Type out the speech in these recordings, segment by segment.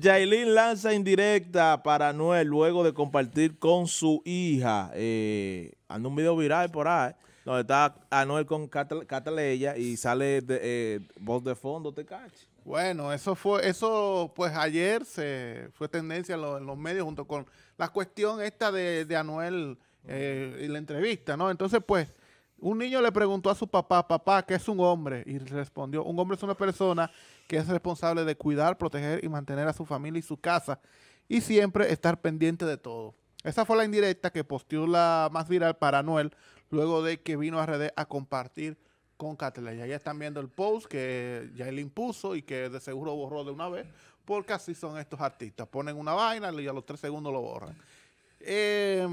Yailin lanza indirecta para Anuel luego de compartir con su hija. Eh, anda un video viral por ahí. Donde está Anuel con Cataleya y sale eh, voz de fondo, te cacho. Bueno, eso fue, eso pues ayer se fue tendencia en los, medios junto con la cuestión esta de, de Anuel eh, y la entrevista, ¿no? Entonces, pues, un niño le preguntó a su papá, papá, ¿qué es un hombre? Y respondió, un hombre es una persona que es responsable de cuidar, proteger y mantener a su familia y su casa y siempre estar pendiente de todo. Esa fue la indirecta que posteó la más viral para Anuel luego de que vino a RD a compartir con Catalina. Ya están viendo el post que ya él impuso y que de seguro borró de una vez, porque así son estos artistas. Ponen una vaina y a los tres segundos lo borran. Eh,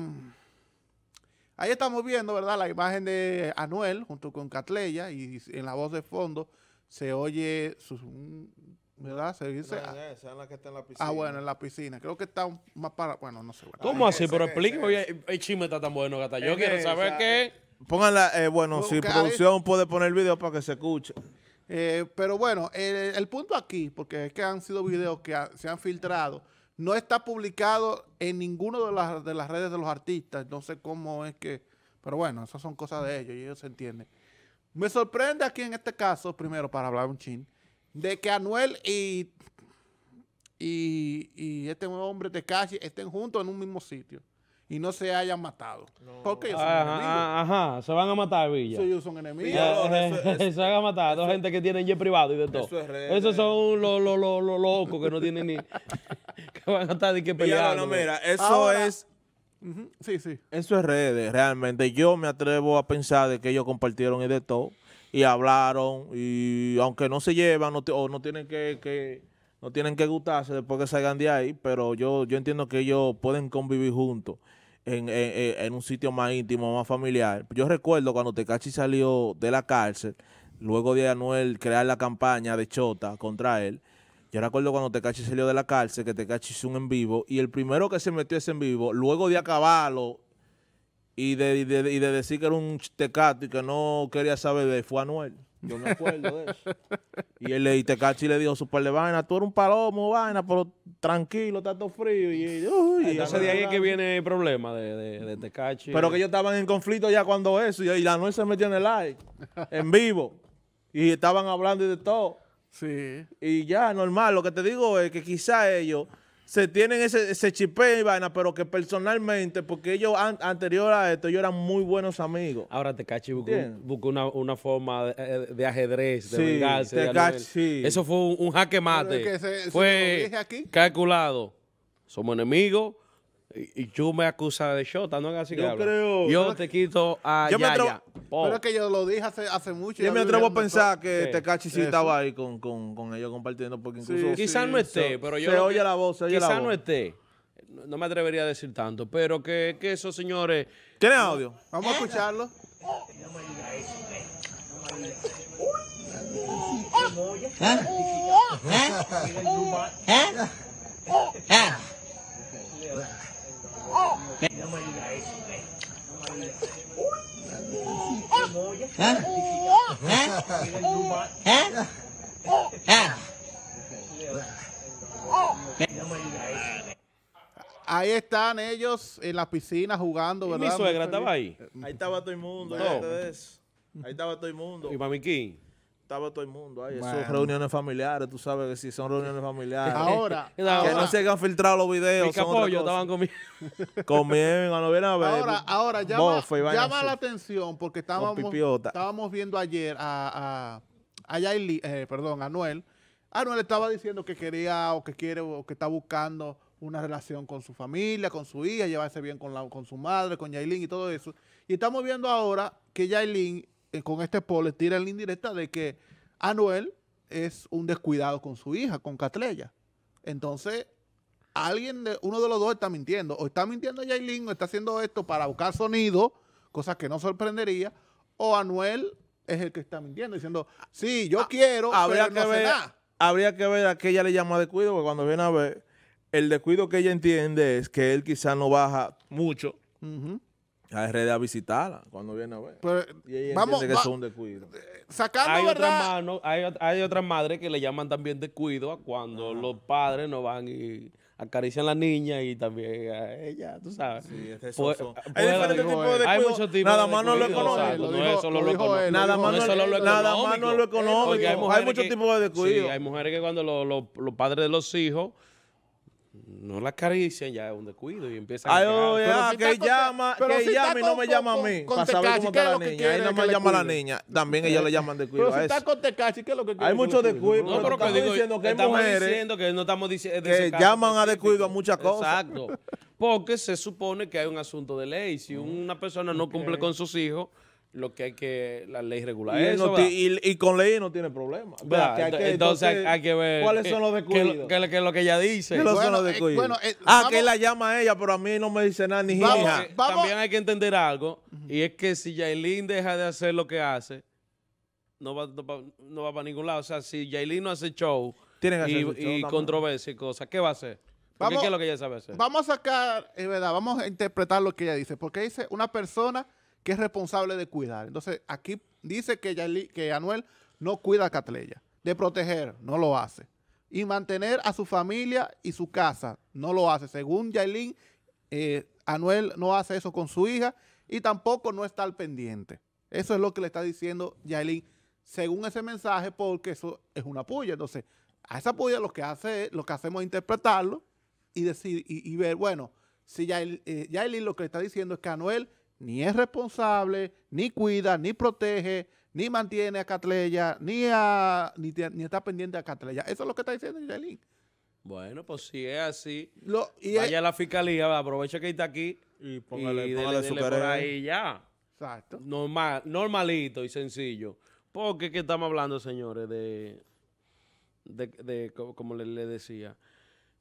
Ahí estamos viendo, ¿verdad? La imagen de Anuel junto con Catleya y en la voz de fondo se oye, ¿verdad? Se dice... Ah, ah bueno, en la piscina. Creo que está más para... Bueno, no sé. ¿Cómo así? Pero explíqueme, el, chisme está tan bueno, gata. Yo quiero saber qué... Pónganla, eh, bueno, si producción puede poner el video para que se escuche. Eh, pero bueno, el, punto aquí, porque es que han sido videos que se han filtrado no está publicado en ninguna de las, de las redes de los artistas. No sé cómo es que... Pero bueno, esas son cosas de ellos y ellos se entienden. Me sorprende aquí en este caso, primero para hablar un chin, de que Anuel y, y, y este hombre de casi estén juntos en un mismo sitio y no se hayan matado. Porque ellos son enemigos. Ajá, se van a matar, Villa. son enemigos. Eh, se van a matar. Dos gente que tienen jet privado y de todo. Eso es Esos son los locos que no tienen ni... que mira, eso es... sí, sí. Eso es redes, realmente. Yo me atrevo a pensar de que ellos compartieron y de todo, y hablaron, y aunque no se llevan no o no tienen que, que, no tienen que gustarse después que salgan de ahí, pero yo, yo entiendo que ellos pueden convivir juntos. En, en, en, un sitio más íntimo, más familiar. Yo recuerdo cuando Tecachi salió de la cárcel, luego de Anuel crear la campaña de Chota contra él, yo recuerdo cuando Tecachi salió de la cárcel, que Tecachi hizo un en vivo, y el primero que se metió ese en vivo, luego de acabarlo y de, decir que era un Tecato y que no quería saber de fue Anuel. Yo me acuerdo de eso. Y él y Tecachi le dijo super de vaina, tú eres un palomo, vaina, pero tranquilo, está todo frío. Y, uy, Entonces de ahí es que viene el problema de, Tecachi. Pero que ellos estaban en conflicto ya cuando eso, y, la se metió en el live, en vivo. Y estaban hablando y de todo. Sí. Y ya, normal. Lo que te digo es que quizá ellos se tienen ese, ese chipé y vaina, pero que personalmente, porque ellos anterior a esto, ellos eran muy buenos amigos. Ahora te buscó, buscó una, una, forma de, eh, ajedrez, de sí, vengarse. Eso fue un, jaque mate. fue calculado. Somos enemigos, y, tú me acusas de Shota, no es así que Yo creo- Yo te quito a Yo me Pero es que yo lo dije hace, hace mucho. Yo me atrevo a pensar que este Tecachi si estaba ahí con, ellos compartiendo, porque incluso... Quizás no esté, pero yo... se oye la voz, se oye la voz. Quizás no esté. No me atrevería a decir tanto, pero que, que esos señores... ¿Tiene audio? Vamos a ¿Eh? escucharlo. ¿Eh? ¿Eh? ¿Eh? ¿Eh? ¿Eh? Ahí están ellos en la piscina jugando, ¿verdad? Mi suegra estaba ahí. Ahí estaba todo el mundo. Ahí, estaba todo el mundo. Y Mami estaba todo el mundo ahí. reuniones familiares, tú sabes que si son reuniones familiares. Ahora. que no se han filtrado los videos. no a ver. Ahora, ahora llama, la atención porque estábamos, estábamos viendo ayer a, a, a eh, perdón, a Anuel estaba diciendo que quería o que quiere o que está buscando una relación con su familia, con su hija, llevarse bien con, la, con su madre, con Yailin y todo eso. Y estamos viendo ahora que Yailin eh, con este poll tira el indirecta de que Anuel es un descuidado con su hija, con Catleya. Entonces, alguien de, uno de los dos está mintiendo. O está mintiendo Jailin, o está haciendo esto para buscar sonido, cosa que no sorprendería. O Anuel es el que está mintiendo, diciendo, sí, yo ah, quiero, habría pero no que ver, Habría que ver a qué ella le llama descuido, porque cuando viene a ver, el descuido que ella entiende es que él quizá no baja mucho, a RD a visitarla cuando viene a ver. Pero, y ella vamos, entiende que va, son descuido. Sacando, hay ¿verdad? Otras hay, hay otras madres que le llaman también descuido a cuando los padres no van y acarician a la niña y también a ella, tú sabes. Sí, es eso. Pues, hay diferentes tipos de descuido. Nada más no lo económico. no es solo lo económico. Nada más no, es Nada más lo económico. Hay, muchos tipos de descuido. Sí, hay mujeres que cuando los padres de los hijos no la acarician, ya es un descuido y empiezan a Pero ah, si que llama, que llama y no me llama a mí. Para saber cómo está la niña. Ahí nada más llama a la niña. También ella le llaman descuido. Pero si está con Tecachi, ¿qué es lo que quiere? Hay muchos descuidos. No, pero que diciendo que mujeres diciendo que no estamos diciendo que llaman a descuido a muchas cosas. Exacto. Porque se supone que hay un asunto de ley. Si mm. una persona no cumple con sus hijos, lo que hay que, la ley regular. Y, eso, y, con ley no tiene problema. entonces, hay que ver. ¿Cuáles son los descuidos? Que, que lo que ella dice. bueno, son los eh, eh, ah, que la llama a ella, pero a mí no me dice nada ni hija. También hay que entender algo, y es que si Yailin deja de hacer lo que hace, no va, no va, para ningún lado. O sea, si Yailin no hace show y, controversia y cosas, ¿qué va a hacer? ¿Qué es lo que ella sabe hacer? Vamos a sacar, es verdad, vamos a interpretar lo que ella dice, porque dice una persona que es responsable de cuidar. Entonces, aquí dice que, que Anuel no cuida a Catleya, de proteger, no lo hace. Y mantener a su familia y su casa, no lo hace. Según Yailin, eh, Anuel no hace eso con su hija y tampoco no está al pendiente. Eso es lo que le está diciendo Yailin, según ese mensaje, porque eso es una puya. Entonces, a esa puya lo que, hace, lo que hacemos es interpretarlo y, decir, y, ver, bueno, si eh, Yailin, lo que le está diciendo es que Anuel ni es responsable, ni cuida, ni protege, ni mantiene a Catleya, ni, ni, está pendiente a Catleya. Eso es lo que está diciendo Jelin. Bueno, pues si es así, vaya a la fiscalía, aprovecha que está aquí y póngale, su por ahí ya. Exacto. Normal, normalito y sencillo. Porque que estamos hablando, señores, de, de, como le decía,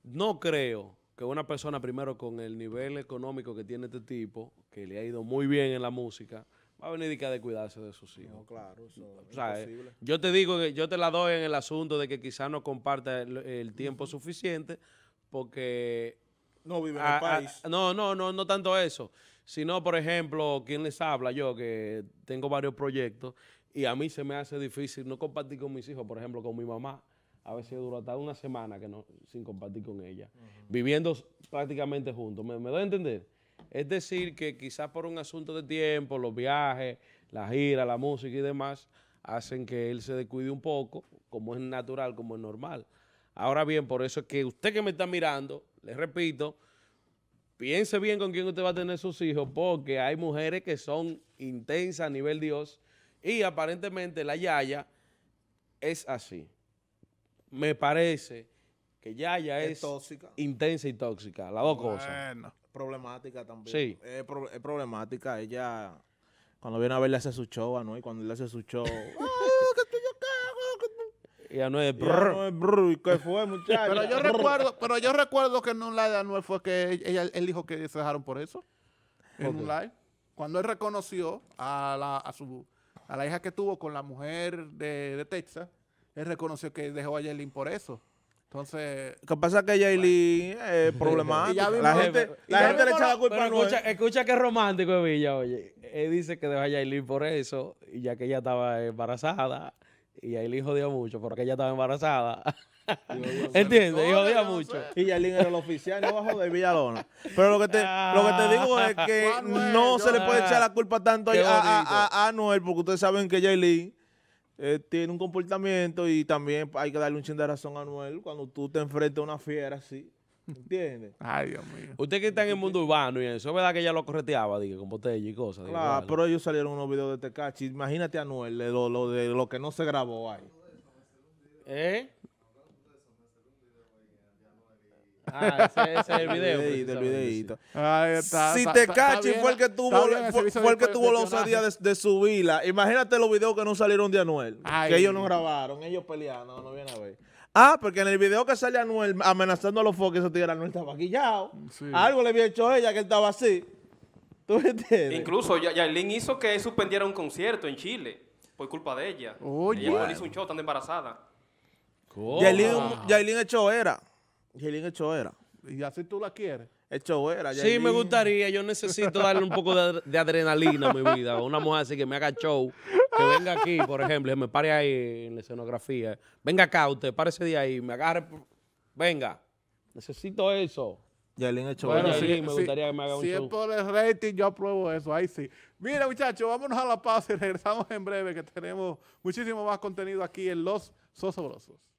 no creo que una persona primero con el nivel económico que tiene este tipo, que le ha ido muy bien en la música, va a venir y que de cuidarse de sus hijos. No, claro, eso eh, Yo te digo, yo te la doy en el asunto de que quizás no comparta el, tiempo suficiente porque... No vive en el país. no, no, no, no tanto eso. Sino, por ejemplo, quien les habla? Yo, que tengo varios proyectos y a mí se me hace difícil no compartir con mis hijos, por ejemplo, con mi mamá a veces duró hasta una semana que no, sin compartir con ella, viviendo prácticamente juntos. ¿Me, ¿Me, doy a entender? Es decir, que quizás por un asunto de tiempo, los viajes, la gira, la música y demás, hacen que él se descuide un poco, como es natural, como es normal. Ahora bien, por eso es que usted que me está mirando, le repito, piense bien con quién usted va a tener sus hijos, porque hay mujeres que son intensas a nivel Dios y aparentemente la Yaya es así me parece que ya es, es tóxica. intensa y tóxica, la dos bueno. cosas. Problemática también. Sí. Es, problemática. Ella, cuando viene a verle, hace su show a ¿no? cuando le hace su show. Ah, ah, y Anuel, fue, Pero yo, recuerdo, pero yo recuerdo que en un live de Anuel fue que ella, él dijo que se dejaron por eso. En live. Cuando él reconoció a, la, a, la hija que tuvo con la mujer de Texas, él reconoció que dejó a Yailin por eso. Entonces. ¿Qué pasa? Que Yailin es eh, problemática. la gente, la gente le echa la culpa a escucha, escucha que es romántico, Villa, oye. Él dice que dejó a Jaylin por eso, y ya que ella estaba embarazada. Y Yailin jodió mucho porque ella estaba embarazada. ¿Entiendes? Y jodía mucho. Y Yailin era el oficial, no bajo de Villalona. Pero lo que te, ah. que digo es que no se le puede ah. echar la culpa tanto a, a, porque ustedes saben que Yailin eh, tiene un comportamiento y también hay que darle un chin de razón a Noel cuando tú te enfrentas a una fiera así. ¿Entiendes? Ay, Dios mío. Usted que está en el mundo urbano y eso, verdad que ella lo correteaba, dije, con botella y cosas? Claro, pero ellos salieron unos videos de Tecachi. Este Imagínate a Noel de lo, de lo que no se grabó ahí. ¿Eh? Ah, ese, es el video. El si te cachin fue el que tuvo, fue, que tuvo días de, su subirla. Imagínate los videos que no salieron de Anuel. Que ellos no grabaron, ellos pelearon, no, vienen a ver. Ah, porque en el video que sale Anuel amenazando a los foques, ese tira Anuel estaba guillado. Algo le había hecho ella que estaba así. ¿Tú me entiendes? Incluso Yailin hizo que suspendiera un concierto en Chile por culpa de ella. Oye. Ella hizo un show, tan embarazada. Yailin, Yailin echó era. Yelin es Y así tú la quieres. hecho Sí, me gustaría. Yo necesito darle un poco de, adrenalina a mi vida. Una mujer así que me haga show. Que venga aquí, por ejemplo, me pare ahí en la escenografía. Venga acá usted, párese de ahí, me agarre. Venga. Necesito eso. Yelin es Bueno, me gustaría que me haga un show. Si es por el rating, yo apruebo eso. Ahí sí. Mira, muchachos, vámonos a la pausa y regresamos en breve que tenemos muchísimo más contenido aquí en Los Sosobrosos.